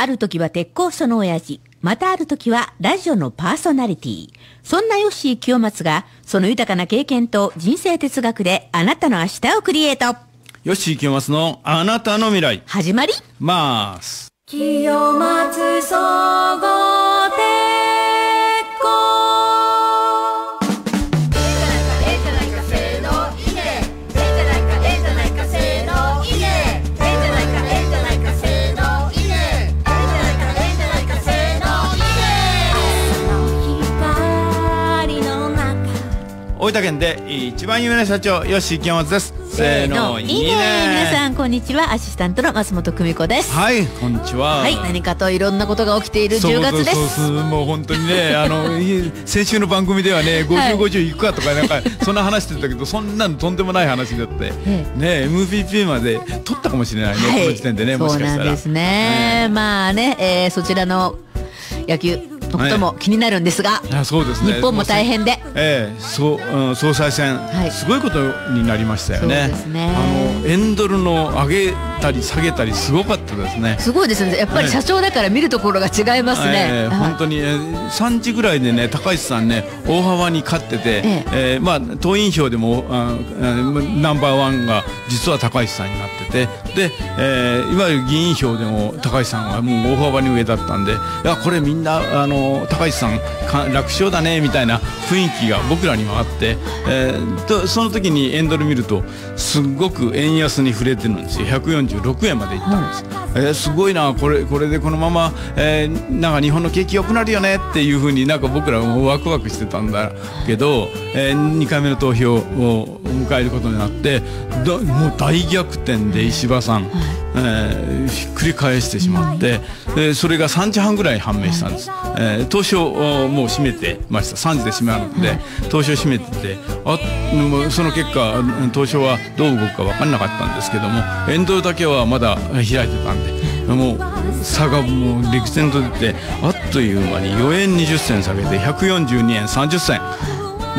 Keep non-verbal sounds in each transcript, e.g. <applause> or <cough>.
ある時は鉄鋼その親父。またある時はラジオのパーソナリティ。そんな吉ー清松が、その豊かな経験と人生哲学であなたの明日をクリエイト。吉ー清松のあなたの未来。始まります。清松総合分県で一番有名な社長吉井健松ですせーのいいね皆さんこんにちはアシスタントの松本久美子ですはいこんにちははい何かといろんなことが起きている10月ですもう本当にね <laughs> あの先週の番組ではね5050、はい、いくかとかなんかそんな話してたけどそんなんとんでもない話だってね MVP まで取ったかもしれないね、はい、この時点でねもしかしたらそうなんですね、ねまあね、えー、そちらの野球のことも気になるんですが、あそうですね、日本も大変で、ええそううん、総裁選、はい、すごいことになりましたよね。そうですねあの円ドルの上げったり下げたりすごかったですねすごいですねやっぱり社長だから見るところが違いますね、えーえー、本当に、えー、3時ぐらいでね高橋さんね大幅に勝ってて、ええー、まあ党員票でもあナンバーワンが実は高橋さんになっててで、えー、いわゆる議員票でも高橋さんはもう大幅に上だったんでいやこれみんなあの高橋さん楽勝だねみたいな雰囲気が僕らにもあって、えー、とその時にエンドル見るとすごく円安に触れてるんですよ1 6円までいったんです、はい、えー、すごいなこれこれでこのまま、えー、なんか日本の景気良くなるよねっていうふうになんか僕らもワクワクしてたんだけど、えー、2回目の投票を迎えることになってもう大逆転で石破さん、はいえー、ひっくり返してしまって、えー、それが3時半ぐらい判明したんです、えー、当初もう閉めてました3時で閉まるので当初閉めててあその結果当初はどう動くか分かんなかったんですけども沿道だけはまだ開いてたんで。もう差がもう陸前と出てあっという間に4円20銭下げて142円30銭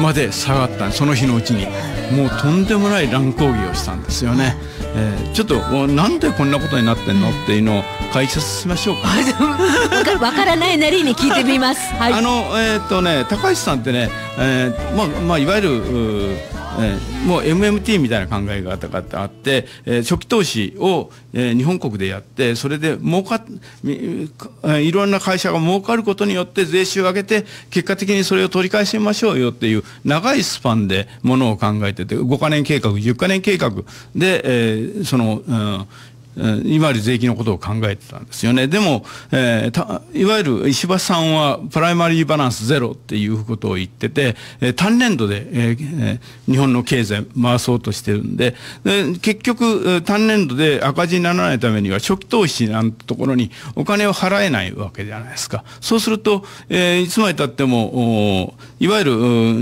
まで下がったその日のうちに。もうとんでもない乱抗議をしたんですよね、えー、ちょっとなんでこんなことになってんのっていうのを解説しましょうかわからないなりに聞いてみます、はい、あのえっ、とね高橋さんってね、えー、まあまあいわゆるえー、もう MMT みたいな考え方があって、えー、初期投資を、えー、日本国でやって、それで儲かいろんな会社が儲かることによって税収を上げて、結果的にそれを取り返しましょうよっていう長いスパンでものを考えてて、5か年計画、10か年計画で、えー、その、うんいわゆる税金のことを考えてたんですよね。でも、えー、いわゆる石破さんはプライマリーバランスゼロっていうことを言ってて、えー、単年度で、えー、日本の経済回そうとしてるんで、で結局、単年度で赤字にならないためには初期投資なんてところにお金を払えないわけじゃないですか。そうすると、えいつまでたっても、いわゆ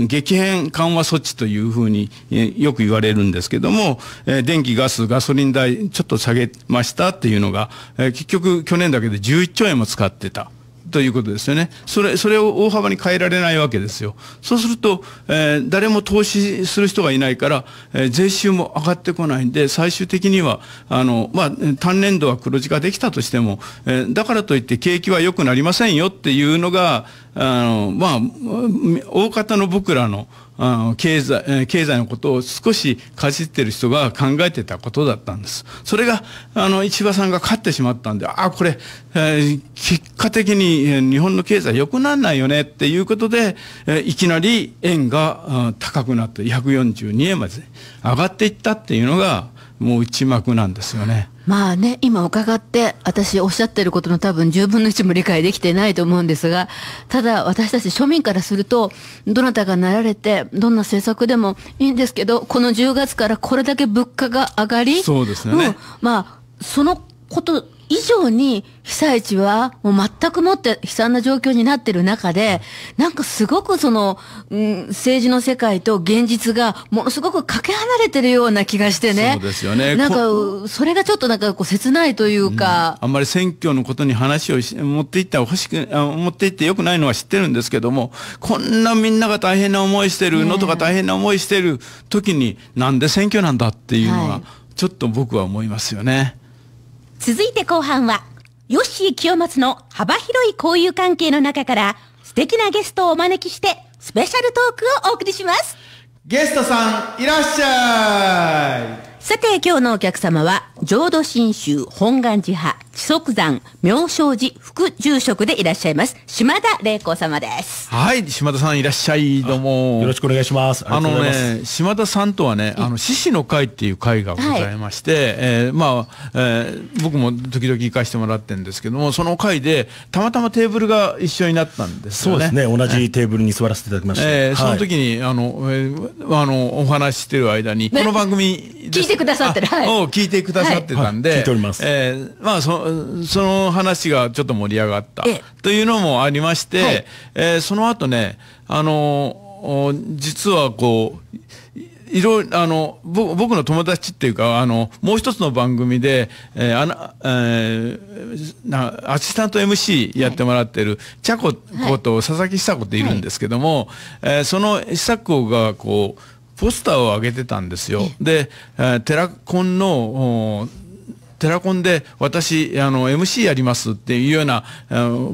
る激変緩和措置というふうによく言われるんですけども、え電気、ガス、ガソリン代ちょっと下げましたっていうのが、えー、結局去年だけで11兆円も使ってた。ということですよね。それ、それを大幅に変えられないわけですよ。そうすると、えー、誰も投資する人がいないから、えー、税収も上がってこないんで、最終的には、あの、まあ、単年度は黒字化できたとしても、えー、だからといって景気は良くなりませんよっていうのが、あの、まあ、大方の僕らの、あの経済、経済のことを少しかじってる人が考えてたことだったんです。それが、あの、市場さんが勝ってしまったんで、ああ、これ、えー、結果的に日本の経済良くならないよねっていうことで、えー、いきなり円が高くなって142円まで上がっていったっていうのが、もう一幕なんですよね。まあね、今伺って、私おっしゃってることの多分10分の1も理解できてないと思うんですが、ただ私たち庶民からすると、どなたがなられて、どんな政策でもいいんですけど、この10月からこれだけ物価が上がり、そうですね。うん、まあ、そのこと以上に被災地はもう全くもって悲惨な状況になってる中で、なんかすごくその、うん、政治の世界と現実がものすごくかけ離れてるような気がしてね。そうですよね。なんか、それがちょっとなんかこう切ないというか。うん、あんまり選挙のことに話をし持っていったら欲しく、持っていってよくないのは知ってるんですけども、こんなみんなが大変な思いしてる、のとか大変な思いしてる時に、なんで選挙なんだっていうのは、ちょっと僕は思いますよね。続いて後半は、ヨッシー清松の幅広い交友関係の中から素敵なゲストをお招きして、スペシャルトークをお送りします。ゲストさん、いらっしゃいさて、今日のお客様は、浄土真宗本願寺派、地足山妙正寺副住職でいらっしゃいます、島田玲子様です。はい、島田さんいらっしゃい、どうも。よろしくお願いします。あのね、島田さんとはね、あの、獅子の会っていう会がございまして、はい、えー、まあ、えー、僕も時々行かしてもらってるんですけども、その会で、たまたまテーブルが一緒になったんですよね。そうですね、同じテーブルに座らせていただきました。えー、その時に、はい、あの、えー、あの、お話ししてる間に、この番組ですてくださってる、はい、を聞いてくださってたんで、はい、聞いております、えー、まあそその話がちょっと盛り上がったというのもありまして、はい、えー、その後ねあの実はこういろあの僕の友達っていうかあのもう一つの番組で、えーあのえー、なアシスタント MC やってもらってる、はい、チャコこと、はい、佐々木久子っているんですけども、はい、えー、その久子がこうポスターを上げてたんですよ。で、テラコンのテラコンで私、あの、MC やりますっていうような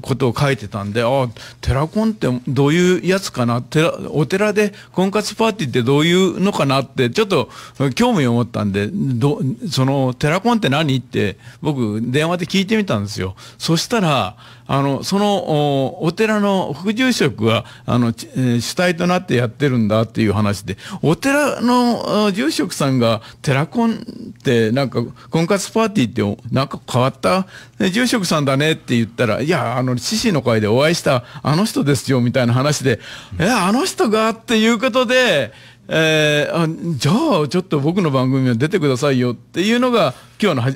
ことを書いてたんで、ああ、テラコンってどういうやつかなテラ、お寺で婚活パーティーってどういうのかなって、ちょっと興味を持ったんで、ど、その、テラコンって何って僕、電話で聞いてみたんですよ。そしたら、あの、そのお寺の副住職が、あの、主体となってやってるんだっていう話で、お寺の住職さんが、寺コンってなんか、婚活パーティーってなんか変わった住職さんだねって言ったら、いや、あの、獅子の会でお会いしたあの人ですよみたいな話で、え、あの人がっていうことで、えー、あじゃあちょっと僕の番組は出てくださいよっていうのが今日のは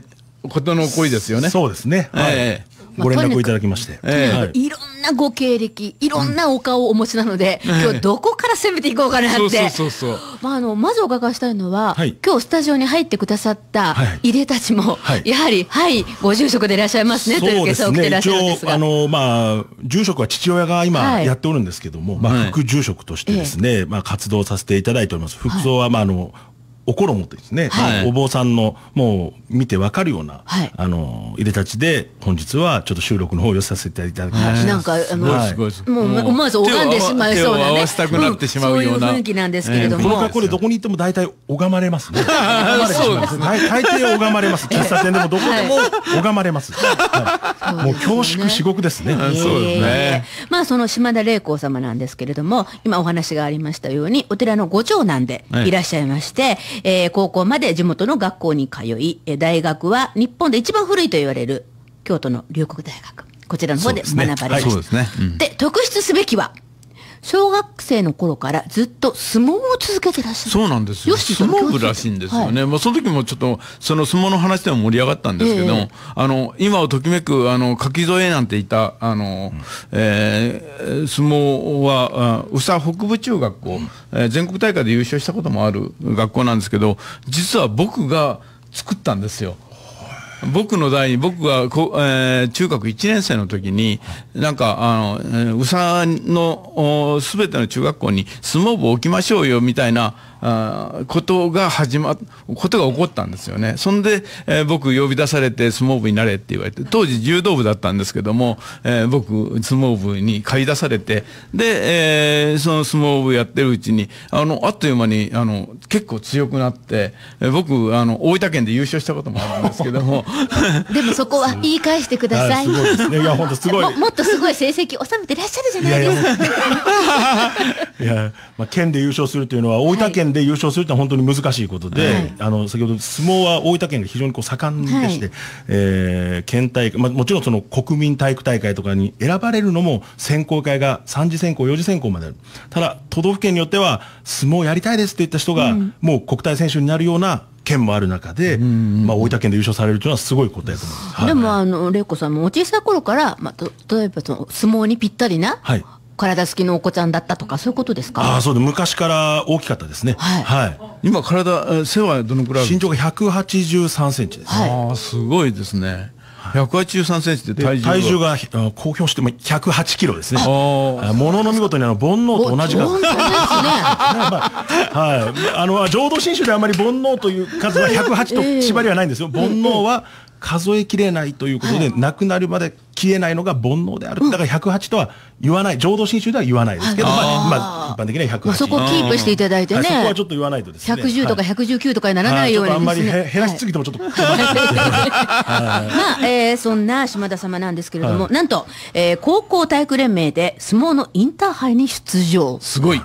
ことの恋ですよね。そうですね。はい、えーご連絡いただきまして、い、ろんなご経歴いろんなお顔をお持ちなので、今日どこから攻めていこうかなってまあ、あのまずお伺いしたいのは、今日スタジオに入ってくださった井出たちも、やはりはいご住職でいらっしゃいますねという今朝起きてらっしゃるんですが一応あの、まあ、住職は父親が今やっておるんですけども、まあ、副住職としてですね、まあ、活動させていただいております。服装は、まああのおころもとですね、はい、お坊さんのもう見てわかるような、はい、あのいでたちで本日はちょっと収録の方を寄させていただきました、はい、なんかあの、もう思わず拝んでしまいそうなねたくなってしまうような、うん、うう雰囲気なんですけれども、えー、この格好でどこに行っても大体拝まれますねそうですね大抵拝まれます喫茶店でもどこでも拝まれます、はい、もう恐縮至極ですね、そうですね、まあその島田玲子様なんですけれども今お話がありましたようにお寺のご長男でいらっしゃいまして、えー、高校まで地元の学校に通い、えー、大学は日本で一番古いと言われる京都の龍谷大学。こちらの方で学ばれました。で、ねで、特筆すべきは、小学生の頃からずっと相撲を続けてらっしゃるそうなんですよ相撲部らしいんですよね、はい、まあ、その時もちょっとその相撲の話でも盛り上がったんですけど、えー、あの今をときめくあのき添なんていたあの、えー、相撲は宇佐北部中学校、うん、えー、全国大会で優勝したこともある学校なんですけど実は僕が作ったんですよ。僕の代に、僕がこ、えー、中学1年生の時に、なんか、あの、うさの、すべての中学校に相撲部置きましょうよ、みたいな、あことが始まことが起こったんですよね。そんで、えー、僕呼び出されて相撲部になれって言われて、当時柔道部だったんですけども、えー、僕相撲部に駆り出されて、で、えー、その相撲部やってるうちに、あの、あっという間に、あの、結構強くなって、えー、僕、あの、大分県で優勝したこともあるんですけども。<laughs> でもそこは言い返してください。すごいすね。いや、本当すごいも。もっとすごい成績収めてらっしゃるじゃないですか。いやまあ、県で優勝するというのは大分県、で優勝するってのは本当に難しいことで、はい、あの先ほど相撲は大分県が非常にこう盛んでして、はい、えー、県大会、まあ、もちろんその国民体育大会とかに選ばれるのも選考会が3次選考4次選考まであるただ都道府県によっては相撲やりたいですって言った人が、もう国体選手になるような県もある中で、まあ、大分県で優勝されるというのはすごいことやと思います、はい、でもあの玲子さんも小さい頃から、まあ、例えばその相撲にぴったりな、はい、体好きのお子ちゃんだったとか、そういうことですかあそうで、昔から大きかったですね。はい。はい、今、体、背はどのくらい身長が183センチです。はい、ああ、すごいですね。183センチで体重体重が公表しても108キロですね。ものの見事にあの煩悩と同じ数。ですね。<laughs> はい。あの浄土真宗であまり煩悩という数は108と縛りはないんですよ。煩悩は数えきれないということで、なくなるまで消えないのが煩悩である。だから108とは言わない。浄土真宗では言わないですけど、まあ、一般的には108。そこをキープしていただいてね。そこはちょっと言わないとですね。110とか119とかにならないようにあんまり減らしすぎてもちょっと。<laughs> まあ、えそんな島田様なんですけれども、なんと、え高校体育連盟で相撲のインターハイに出場。すごい。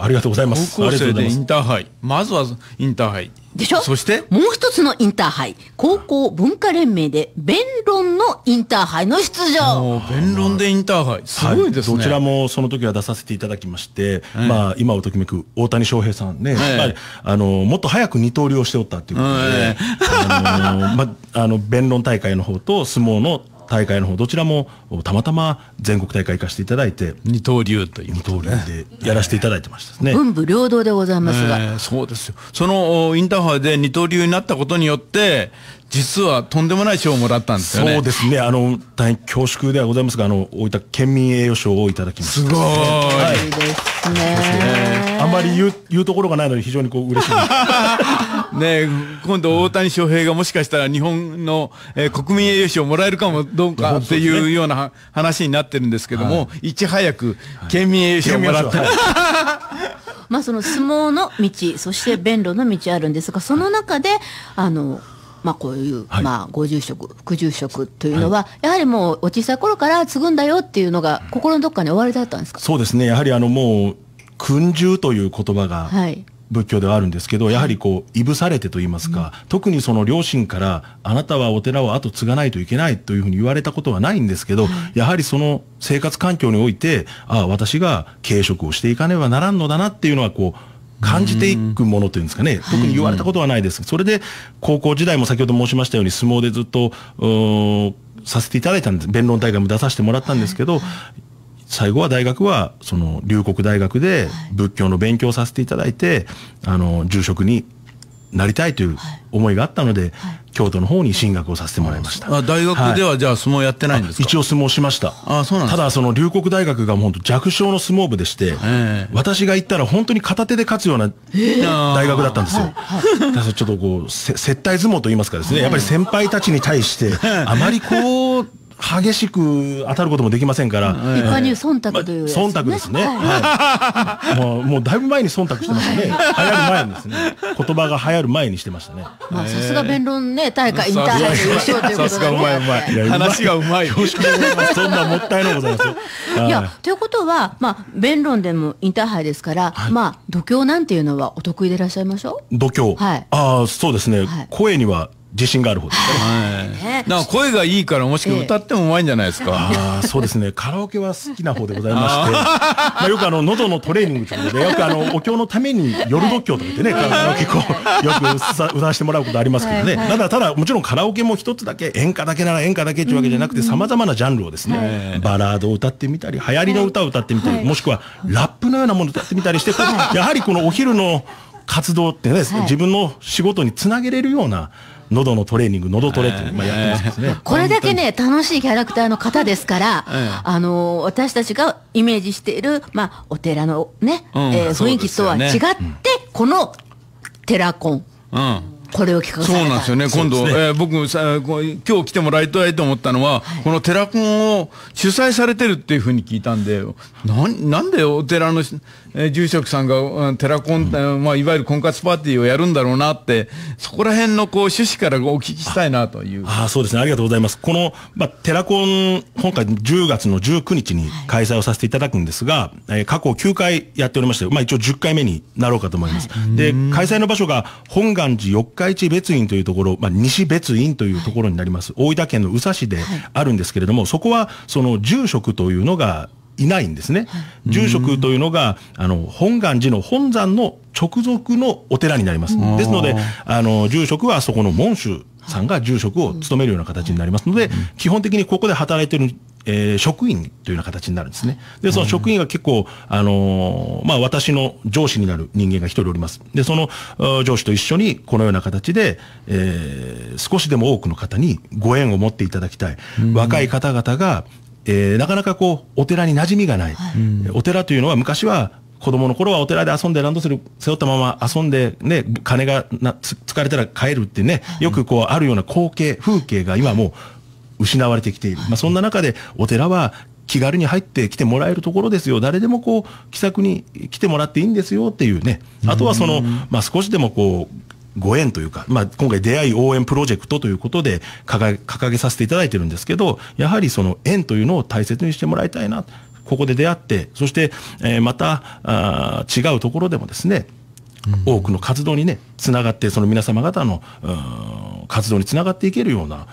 ありがとうございます。高校生でインターハイ。まずはインターハイ。でしょそしてもう一つのインターハイ。高校文化連盟で弁論のインターハイの出場。弁論でインターハイ。すごいですね、はい、どちらもその時は出させていただきまして、まあ今をときめく大谷翔平さんね、えー、あ、の、もっと早く二刀流をしておったっていうことで、あの、まあ、あの、弁論大会の方と相撲の大会の方どちらもたまたま全国大会行かせていただいて二刀流という、ね、二刀流でやらせていただいてましたね文武両道でございますが、そうですよそのインターハイで二刀流になったことによって実はとんでもない賞をもらったんですよね。そうですね。あの、大変恐縮ではございますが、あの、大分県民栄誉賞をいただきました。すごい。はい、いいですね。あんまり言う、言うところがないので非常にこう嬉しい <laughs> ねえ、ね今度大谷翔平がもしかしたら日本の、えー、国民栄誉賞をもらえるかもどうかっていうような話になってるんですけども、はい、いち早く県民栄誉賞をもらった。<laughs> まあその相撲の道、そして弁論の道あるんですが、その中で、あの、まあ、こういう、はい、まあ、ご住職、副住職というのは、はい、やはりもうお小さい頃から継ぐんだよっていうのが、心のどっかに終わりだったんですかそうですね、やはりあのもう、訓従という言葉が、仏教ではあるんですけど、やはりこう、いぶされてと言いますか、特にその両親から、あなたはお寺を後継がないといけないというふうに言われたことはないんですけど、やはりその生活環境において、ああ、私が継食をしていかねばならんのだなっていうのは、こう、感じていくものというんですかね、特に言われたことはないです。それで、高校時代も先ほど申しましたように、相撲でずっと、させていただいたんです。弁論大会も出させてもらったんですけど、最後は大学は、その、龍谷大学で仏教の勉強をさせていただいて、あの、住職になりたいという思いがあったので、はい、京都の方に進学をさせてもらいました。あ大学ではじゃあ相撲やってないんですか、はい、一応相撲しました。あそうなんただその龍谷大学が本当弱小の相撲部でして、えー、私が行ったら本当に片手で勝つような大学だったんですよ。えー、ちょっとこう接待相撲と言いますかですね、やっぱり先輩たちに対してあまりこう激しく当たることもできませんから、一般に忖度という、忖度ですね、もうもうだいぶ前に忖度してますね流行る前ですね言葉が流行る前にしてましたねまあさすが弁論ね大会インターハイ優勝ということで、ね、うまいうまい話がうまいそんなもったいないございますいやということはまあ弁論でもインターハイですから、まあ度胸なんていうのはお得意でいらっしゃいましょう度胸はいああそうですね、声には自信がある方ですね。はい。声がいいからもしくは歌ってもうまいんじゃないですか。ああ、そうですね。カラオケは好きな方でございまして、まあよくあの喉のトレーニングということで、よくあのお経のために夜度胸とか言ってね、カラオケよく歌わせてもらうことありますけどね。ただただもちろんカラオケも一つだけ演歌だけなら演歌だけというわけじゃなくて、さまざまなジャンルをですね、バラードを歌ってみたり、流行りの歌を歌ってみたり、もしくはラップのようなものを歌ってみたりして、やはりこのお昼の活動ってね、自分の仕事につなげれるような。喉のトレーニング、喉トレって、まあ、やってますね。これだけね、楽しいキャラクターの方ですから、あの、私たちがイメージしている、まあ、お寺のね、えー、雰囲気とは違って、この、テラコン。うんこれを聞かそうなんですよね、今度、ねえー、僕さ、今日来てもらいたいと思ったのは、はい、この寺コンを主催されてるっていうふうに聞いたんで、ななんでお寺のえ住職さんが、うん、テラコン、うん、まあ、いわゆる婚活パーティーをやるんだろうなって、そこら辺のこう趣旨からお聞きしたいなという。ああ、そうですね。ありがとうございます。この、まあ、テラコン、今回10月の19日に開催をさせていただくんですが、はい、え過去9回やっておりまして、まあ、一応10回目になろうかと思います。はい、で、開催の場所が、本願寺四日市別院というところ、まあ、西別院というところになります。はい、大分県の宇佐市であるんですけれども、そこは、その住職というのが、いないんですね。住職というのが、あの、本願寺の本山の直属のお寺になります。ですので、あの、住職はそこの門主さんが住職を務めるような形になりますので、基本的にここで働いてるえー、職員というような形になるんですね。で、その職員が結構、あのー、まあ、私の上司になる人間が一人おります。で、その上司と一緒にこのような形で、えー、少しでも多くの方にご縁を持っていただきたい。若い方々が、えー、なかなかこうお寺に馴染みがない、はい、お寺というのは昔は子供の頃はお寺で遊んでランドセル背負ったまま遊んで、ね、金がな疲れたら帰るってね、よくこうあるような光景、風景が今もう失われてきている。まあ、そんな中でお寺は気軽に入ってきてもらえるところですよ。誰でもこう気さくに来てもらっていいんですよっていうね。あとはその、まあ、少しでもこう、ご縁というか、まあ、今回出会い応援プロジェクトということで掲げさせていただいてるんですけど、やはりその縁というのを大切にしてもらいたいな。ここで出会って、そして、えー、また、違うところでもですね、多くの活動にね、つながって、その皆様方の、活動につながっていけるような、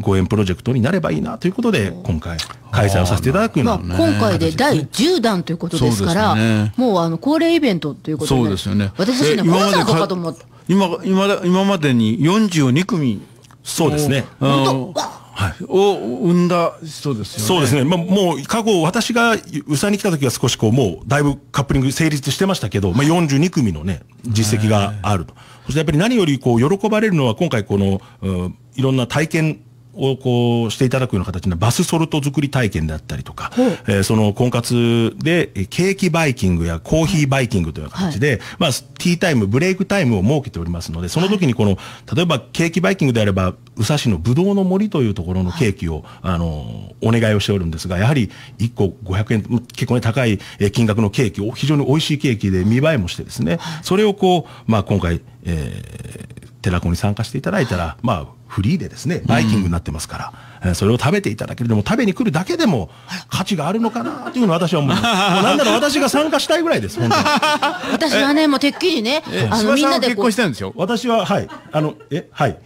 ご縁プロジェクトになればいいなということで、今回、開催をさせていただくような、まあ、今回で第10弾ということですから、うね、もうあの恒例イベントということで、そうですよね、私たちのコンサーとかと思って。今今今までに42組そうですね。はい、を生んだ人ですよね。そうですね。まあ、もう過去、私がうさに来た時は少しこう、もうだいぶカップリング成立してましたけど、まあ、42組のね、実績があると。そしてやっぱり何よりこう、喜ばれるのは今回この、うん、いろんな体験をこうしていただくような形のバスソルト作り体験であったりとか、えー、その婚活でケーキバイキングやコーヒーバイキングという形で、はい、まあ、ティータイム、ブレイクタイムを設けておりますので、その時にこの、はい、例えばケーキバイキングであれば、宇佐市のブドウの森というところのケーキを、はい、あの、お願いをしておるんですが、やはり1個500円、結構ね、高い金額のケーキを、非常に美味しいケーキで見栄えもしてですね、それをこう、まあ今回、えー、寺子に参加していただいたら、まあ、フリーでですね、バイキングになってますから、それを食べていただけるでも食べに来るだけでも価値があるのかなというのを私は思 <laughs> もうなんなら私が参加したいぐらいです <laughs> 私はねもうてっきりねあのみんなで結婚しるんですよ私ははいあのえはい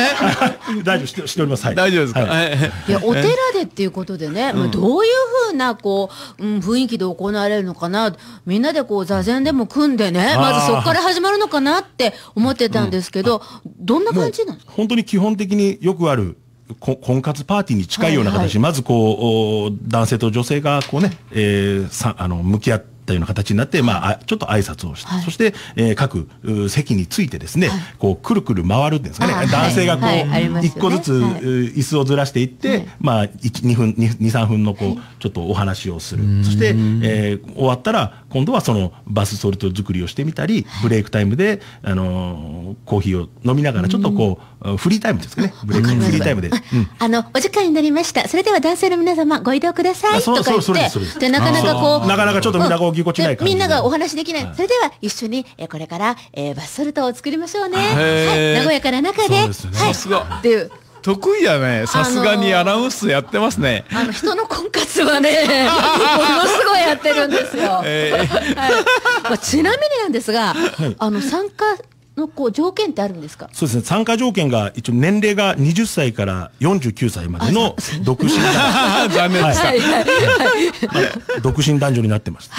<laughs> 大丈夫してしております、大丈夫ですか、い、やお寺でっていうことでね、どういうふうなこう、うん、雰囲気で行われるのかなみんなでこう座禅でも組んでねまずそこから始まるのかなって思ってたんですけど、どんな感じなの本当に基本的によくある婚活パーティーに近いような形、はいはい、まずこう男性と女性がこうね、えー、さあの向き合ってったような形になって、まあ、ちょっと挨拶をして、はい、そして、えー、各席についてですね、はい、こうくるくる回るんですかね男性がこう、一個ずつ、椅子をずらしていって、まあ、2分23分のこう、ちょっとお話をするそして、えー、終わったら今度はそのバスソルト作りをしてみたりブレイクタイムで、あのー、コーヒーを飲みながらちょっとこうフリータイムですかねブレイクフリータイムで、うん、あのお時間になりましたそれでは男性の皆様ご移動くださいとか言ってでなかなかこうなかなかちょっとみんなこうぎこちない感じみんながお話できない、それでは一緒に、えこれから、えバスソルトを作りましょうね、はい、和やかな中で、さすが。っていう得意やね。さすがにアナウンスやってますね。あの、人の婚活はね、<laughs> ものすごいやってるんですよ。えはいまあ、ちなみになんですが、はい、あの、参加のこう条件ってあるんですかそうですね参加条件が一応年齢が20歳から49歳までの独身 <laughs> 残念独身男女になってました、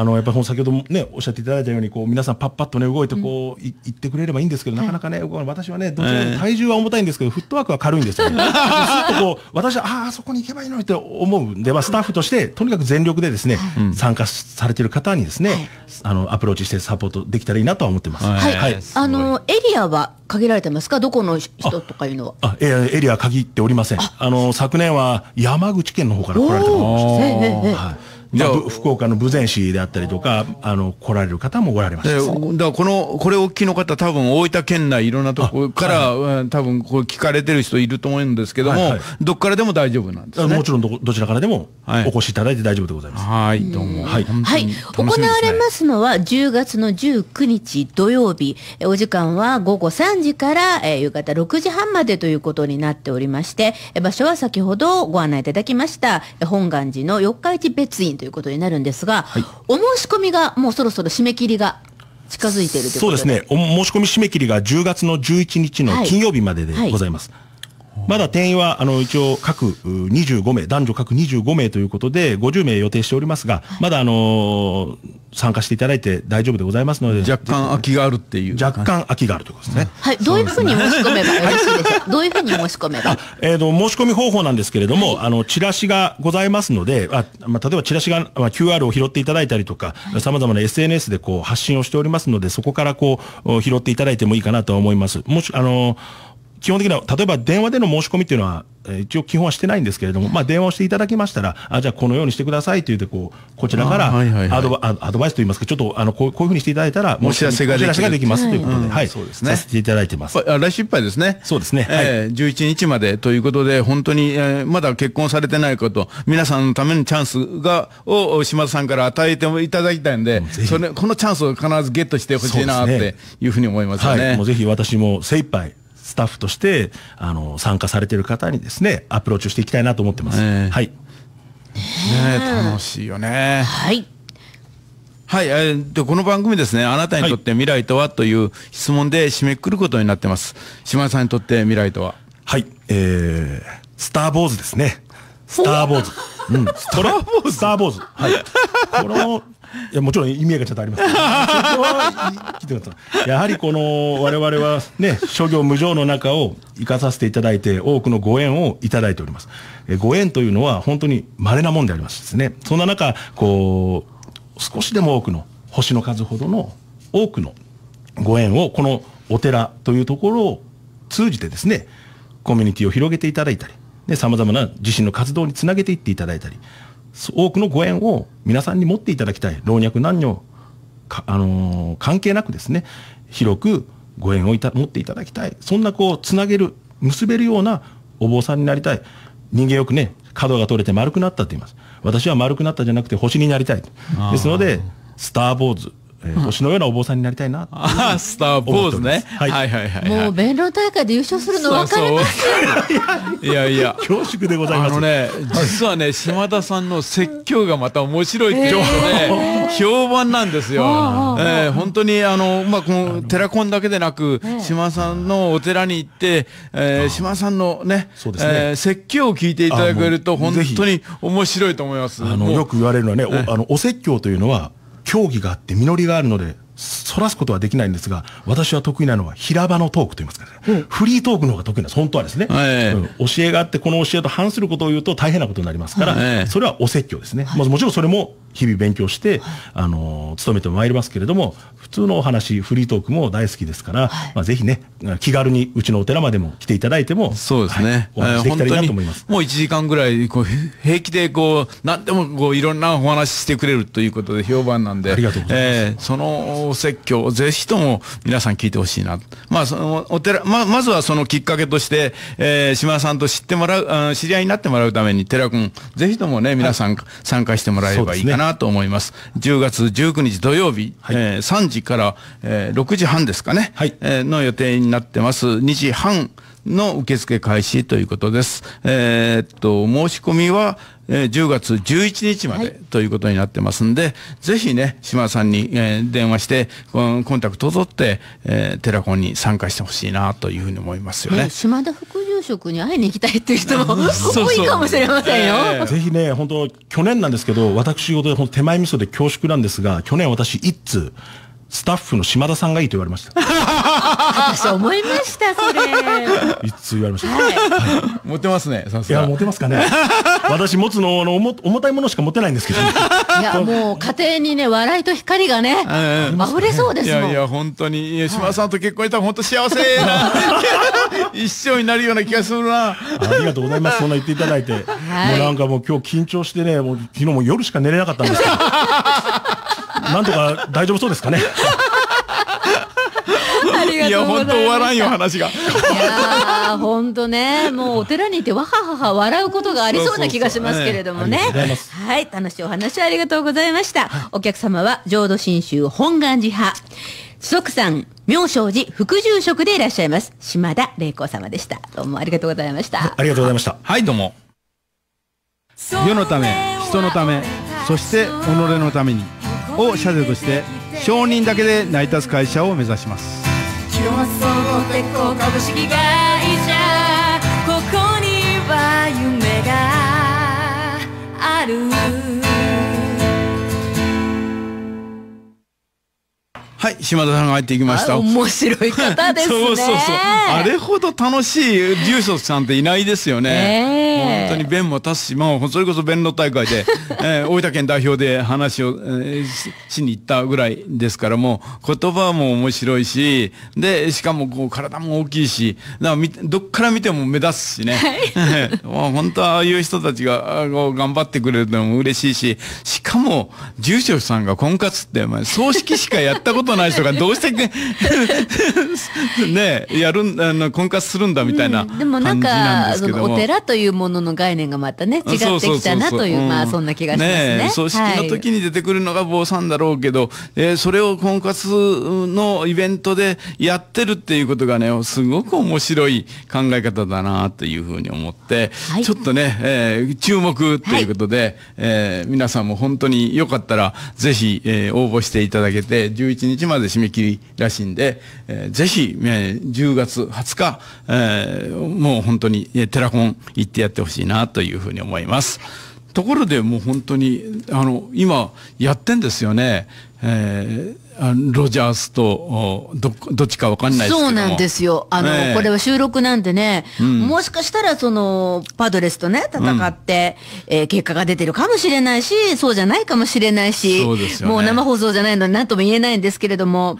あのやっぱり先ほどもねおっしゃっていただいたようにこう皆さんパッパッとね動いてこう、うい行ってくれればいいんですけど、なかなかね私はねどちらも体重は重たいんですけど、フットワークは軽いんですよ、ね、<laughs> ずっとこう私はああそこに行けばいいのって思うで、まあ、スタッフとしてとにかく全力でですね、参加されてる方にですね、あのアプローチしてサポートできたらいいなとは思ってます、はい、あのエリアは限られてますか、どこの人とかいうのは。あえエリア限っておりません。あの昨年は山口県の方から来られた方もいました。じゃあ、まあ、福岡の豊前市であったりとか、あの、来られる方もおられました。だこの、これを聞きの方、多分大分県内いろんなとこから、はい、多分こう聞かれてる人いると思うんですけども、はいはい、どっからでも大丈夫なんです、ね、もちろんど、どちらからでもお越しいただいて大丈夫でございます。はい、どうも。はい、はい。行われますのは10月の19日土曜日、お時間は午後3時から、えー、夕方6時半までということになっておりまして、場所は先ほどご案内いただきました、本願寺の四日市別院というということになるんですが、はい、お申し込みがもうそろそろ締め切りが近づいているということでそうですねお申し込み締め切りが10月の11日の金曜日まででございます、はいはいまだ定員は、あの、一応、各25名、男女各25名ということで、50名予定しておりますが、まだ、あのー、参加していただいて大丈夫でございますので。若干空きがあるっていう。若干空きがあるということですね。はい。どういうふうに申し込めばよろしいでしょどういうふうに申し込めばえっ、ー、と、申し込み方法なんですけれども、あの、チラシがございますので、あまあ、例えばチラシが、まあ、QR を拾っていただいたりとか、さまざまな SNS でこう、発信をしておりますので、そこからこう、拾っていただいてもいいかなと思います。もし、あのー基本的には、例えば電話での申し込みっていうのは、一応基本はしてないんですけれども、まあ、電話をしていただきましたら、あじゃあこのようにしてくださいというて、こう、こちらからアドバイスといいますか、ちょっとあのこうこういうふうにしていただいたら、申し知らせができできますということで、はい、そうですね、させていただいてます。来週いっぱいですね。そうですね。はい、えー、11日までということで、本当に、えー、まだ結婚されてないこと、皆さんのためのチャンスが、を島田さんから与えていただきたいんで、それこのチャンスを必ずゲットしてほしいなっていうふうに思いますよね。はい、もうぜひ私も精一杯スタッフとしてあの参加されてる方にですねアプローチをしていきたいなと思ってます。ね、はい。ね楽しいよね。はい。はい、えー、でこの番組ですね、あなたにとって未来とはという質問で締めくくることになってます。島田さんにとって未来とははい、えー、スター・ボーズですね。スター・ボーズ。うん、スター・ボーズ。スター・ボーズ。はい。<laughs> このいやもちろん意味合いがちょっとあります、ね、は聞いてますやはりこの我々はね諸行無常の中を生かさせていただいて多くのご縁をいただいておりますえご縁というのは本当に稀なもんでありますですねそんな中こう少しでも多くの星の数ほどの多くのご縁をこのお寺というところを通じてですねコミュニティを広げていただいたりま様々な自身の活動につなげていっていただいたり、多くのご縁を皆さんに持っていただきたい老若男女あのー、関係なくですね広くご縁をいた持っていただきたいそんなこうつなげる結べるようなお坊さんになりたい人間よくね角が取れて丸くなったって言います私は丸くなったじゃなくて星になりたいですのでスター・ボーズえー、星のようなお坊さんになりたいなああ <laughs> スター・ポーズね、はい、はいはいはい、はいもう弁論大会で優勝するの分かりますよいやいや <laughs> 恐縮でございますあのね実はね島田さんの説教がまた面白いっていうこえー、評判なんですよ、えー、本当にあのまあこの寺コンだけでなく、島田さんのお寺に行って、えー、島田さんのねね、えー、説教を聞いていただけると本当に面白いと思いますあのよく言われるのはね、おあのお説教というのは競技があって実りがあるのでそらすことはできないんですが、私は得意なのは平場のトークと言いますか、ねうん、フリートークの方が得意なんです、本当はですね、はいうん、教えがあって、この教えと反することを言うと大変なことになりますから、はい、それはお説教ですね、はい、まもちろんそれも日々勉強して、あの努めてまいりますけれども普通のお話フリートークも大好きですから、はい、まあ、ぜひね気軽にうちのお寺までも来ていただいてもそうですね、はい、お話できたらいいなと思います、えー、もう1時間ぐらいこう平気でこう何でもこういろんなお話してくれるということで評判なんでありがとうございます、えー、その説教をぜひとも皆さん聞いてほしいなまあそのお寺ままずはそのきっかけとして、えー、島田さんと知ってもらう知り合いになってもらうために寺君ぜひともね皆さん、はい、参加してもらえればいいかななと思います。10月19日土曜日、はい、えー、3時から、えー、6時半ですかね、はい、えー、の予定になってます。2時半、の受付開始ということです。えー、っと、申し込みは、えー、10月11日までということになってますんで、ぜひね、島田さんに、えー、電話して、コンタクトを取って、えー、テラコンに参加してほしいなというふうに思いますよね。島田副住職に会いに行きたいっていう人も <laughs> 多いかもしれませんよ。ぜひね、本当去年なんですけど、私事で手前味噌で恐縮なんですが、去年私一通、スタッフの島田さんがいいと言われました。<laughs> 私思いましたそれ。一通言われました。はい、持てますね。いや持てますかね。<laughs> 私持つのあの重重たいものしか持てないんですけど、いやもう家庭にね笑いと光がね溢れそうですもん。いやいや本当に吉村さんと結婚したら本当幸せな <laughs> 一生になるような気がするな。ありがとうございます。そんな言っていただいて、もうなんかもう今日緊張してねもう昨日も夜しか寝れなかったんです <laughs> なんとか大丈夫そうですかね。いや本当終わらんよ話がいや本当ねもうお寺にいてわははは笑うことがありそうな気がしますけれどもねはい楽しいお話ありがとうございました、お客様は浄土真宗本願寺派即さん妙正寺副住職でいらっしゃいます島田玲子様でしたどうもありがとうございましたありがとうございましたはいどうも世のため人のためそして己のためにを社是として承人だけで成り立つ会社を目指しますお株式会社ここには夢があるはい、島田さんが入っていきました。面白い方です、ね、<laughs> そうそうそう。あれほど楽しい住職さんっていないですよね。えー、本当に弁も立つし、もうそれこそ弁論大会で、<laughs> えー、大分県代表で話を、えー、しに行ったぐらいですから、もう言葉も面白いし、で、しかもこう体も大きいし、だからどっから見ても目立つしね。はい、<laughs> 本当ああいう人たちがこう頑張ってくれるのも嬉しいし、しかも住職さんが婚活って、まあ、葬式しかやったことことない人がどうして、<laughs> ねやるあの婚活するんだみたいな、うん、でもなんかお寺というものの概念がまたね違ってきたなというまあそんな気がしますね。ね葬式の時に出てくるのが坊さんだろうけど、はい、えー、それを婚活のイベントでやってるっていうことがねすごく面白い考え方だなというふうに思って、はい、ちょっとね、えー、注目ということで、はい、えー、皆さんも本当によかったらぜひ、えー、応募していただけて11日まで締め切りらしいんで、えー、ぜひぜひ、えー、10月20日、えー、もう本当に、えテラコン行ってやってほしいなというふうに思います。ところでもう本当に、あの、今やってんですよね。えー、ロジャースとどどっちか分かんないそうなんですよ、あの、これは収録なんでね、うん、もしかしたらそのパドレスとね、戦って、うん、えー、結果が出てるかもしれないし、そうじゃないかもしれないし、うね、もう生放送じゃないので、なんとも言えないんですけれども。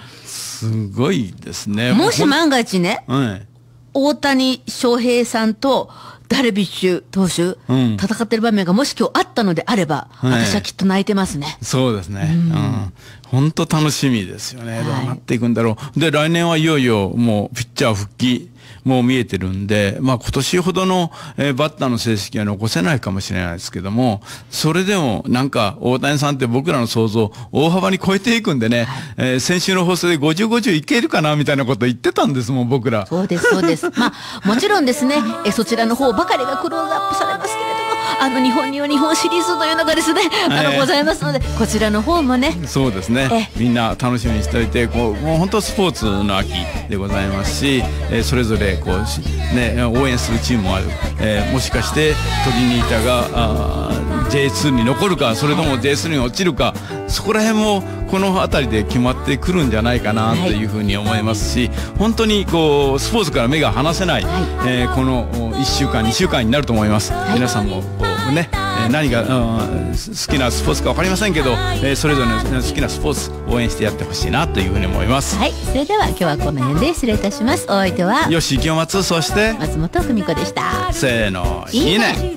すごいですね。もし万が一ね、はい、大谷翔平さんとダルビッシュ投手、うん、戦ってる場面がもし今日あったのであれば、はい、私はきっと泣いてますね。そうですね。うん、うん本当楽しみですよね、どうなっていくんだろう、で来年はいよいよもうピッチャー復帰もう見えてるんで、まあ今年ほどの、えバッターの成績は残せないかもしれないですけども、それでもなんか大谷さんって僕らの想像を大幅に超えていくんでね、えー、先週の放送で50、50いけるかなみたいなこと言ってたんですもん、僕ら。そうです、そうです。まあもちろんですね、えそちらの方ばかりがクローズアップされますけれども、あの日本には日本シリーズというのがですね、あのございますので、こちらの方もね。そうですね。みんな楽しみにしておいて、こうもう本当スポーツの秋でございますし、えー、それぞれこうね応援するチームもある。えー、もしかして鳥にいたが。あ J2 に残るかそれとも J3 に落ちるか、そこら辺もこの辺りで決まってくるんじゃないかなというふうに思いますし、本当にこうスポーツから目が離せない、はい、えー、この1週間2週間になると思います、はい、皆さんもね何が、好きなスポーツか分かりませんけど、えー、それぞれの好きなスポーツ応援してやってほしいなというふうに思いますはいそれでは今日はこの辺で失礼いたしますお相手は吉清松そして松本久美子でしたせーのいいね